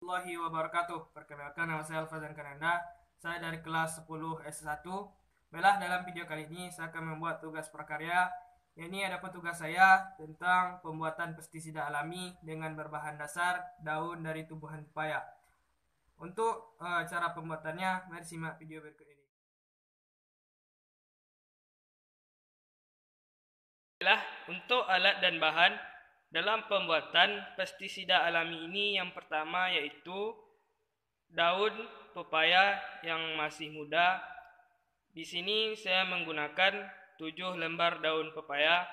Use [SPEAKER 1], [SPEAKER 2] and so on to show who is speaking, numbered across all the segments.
[SPEAKER 1] warahmatullahi wabarakatuh. Perkenalkan nama saya Alfazan Kananda. Saya dari kelas 10 S1. Baiklah, dalam video kali ini saya akan membuat tugas prakarya. Ini ada petugas saya tentang pembuatan pestisida alami dengan berbahan dasar daun dari tumbuhan pepaya. Untuk uh, cara pembuatannya, mari simak video berikut ini. Baiklah, untuk alat dan bahan, dalam pembuatan pestisida alami ini yang pertama yaitu daun pepaya yang masih muda. Di sini saya menggunakan 7 lembar daun pepaya.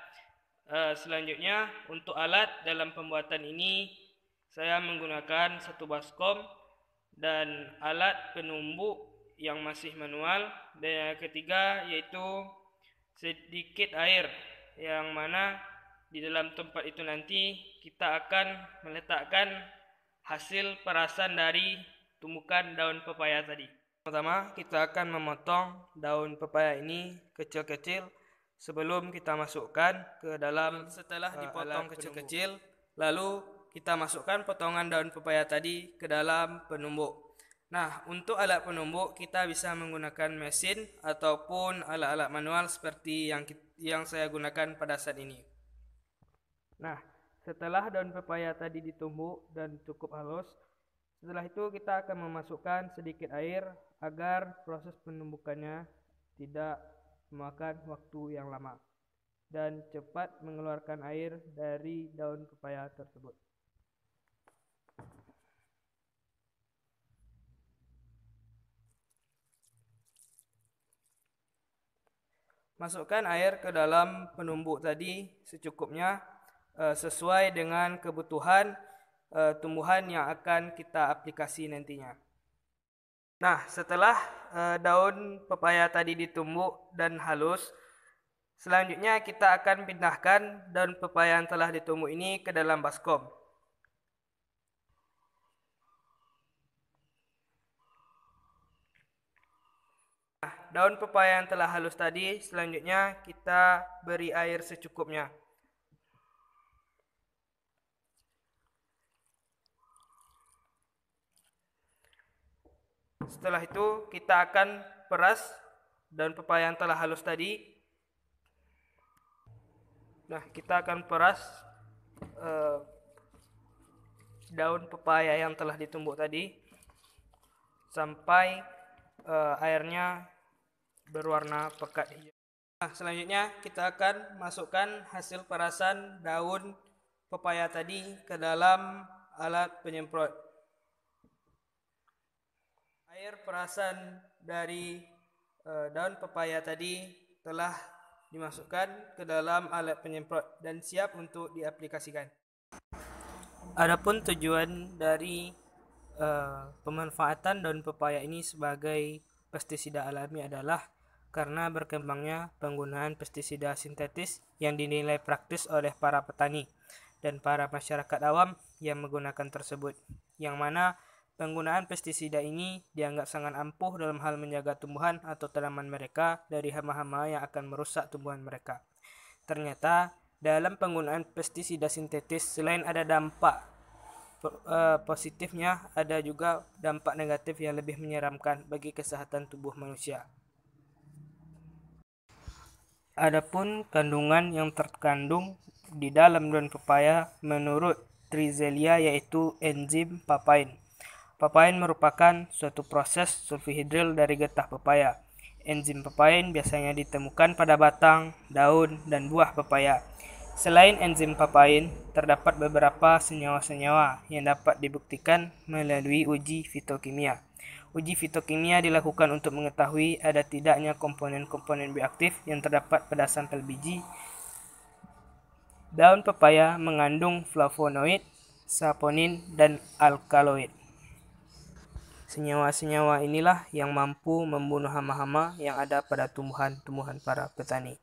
[SPEAKER 1] Eh, selanjutnya untuk alat dalam pembuatan ini saya menggunakan satu baskom dan alat penumbuk yang masih manual dan yang ketiga yaitu sedikit air yang mana di dalam tempat itu nanti kita akan meletakkan hasil perasan dari tumbukan daun pepaya tadi. Pertama, kita akan memotong daun pepaya ini kecil-kecil sebelum kita masukkan ke dalam setelah eh, dipotong kecil-kecil, lalu kita masukkan potongan daun pepaya tadi ke dalam penumbuk. Nah, untuk alat penumbuk kita bisa menggunakan mesin ataupun alat-alat manual seperti yang yang saya gunakan pada saat ini. Nah, setelah daun pepaya tadi ditumbuk dan cukup halus, setelah itu kita akan memasukkan sedikit air agar proses penumbukannya tidak memakan waktu yang lama dan cepat mengeluarkan air dari daun pepaya tersebut. Masukkan air ke dalam penumbuk tadi secukupnya Eh, sesuai dengan kebutuhan eh, tumbuhan yang akan kita aplikasi nantinya. Nah, setelah eh, daun pepaya tadi ditumbuk dan halus, selanjutnya kita akan pindahkan daun pepaya yang telah ditumbuk ini ke dalam baskom. Nah, daun pepaya yang telah halus tadi selanjutnya kita beri air secukupnya. Setelah itu kita akan peras daun pepaya yang telah halus tadi. Nah, kita akan peras uh, daun pepaya yang telah ditumbuk tadi sampai uh, airnya berwarna pekat hijau. Nah, selanjutnya kita akan masukkan hasil perasan daun pepaya tadi ke dalam alat penyemprot akhir perasan dari uh, daun pepaya tadi telah dimasukkan ke dalam alat penyemprot dan siap untuk diaplikasikan. Adapun tujuan dari uh, pemanfaatan daun pepaya ini sebagai pestisida alami adalah karena berkembangnya penggunaan pestisida sintetis yang dinilai praktis oleh para petani dan para masyarakat awam yang menggunakan tersebut, yang mana Penggunaan pestisida ini dianggap sangat ampuh dalam hal menjaga tumbuhan atau tanaman mereka dari hama-hama yang akan merusak tumbuhan mereka. Ternyata, dalam penggunaan pestisida sintetis selain ada dampak eh, positifnya, ada juga dampak negatif yang lebih menyeramkan bagi kesehatan tubuh manusia. Adapun kandungan yang terkandung di dalam daun pepaya menurut Trizelia yaitu enzim papain Papain merupakan suatu proses sulfihidril dari getah pepaya. Enzim papain biasanya ditemukan pada batang, daun, dan buah pepaya. Selain enzim papain, terdapat beberapa senyawa-senyawa yang dapat dibuktikan melalui uji fitokimia. Uji fitokimia dilakukan untuk mengetahui ada tidaknya komponen-komponen bioaktif yang terdapat pada sampel biji. Daun pepaya mengandung flavonoid, saponin, dan alkaloid. Senyawa-senyawa inilah yang mampu membunuh hama-hama yang ada pada tumbuhan-tumbuhan para petani.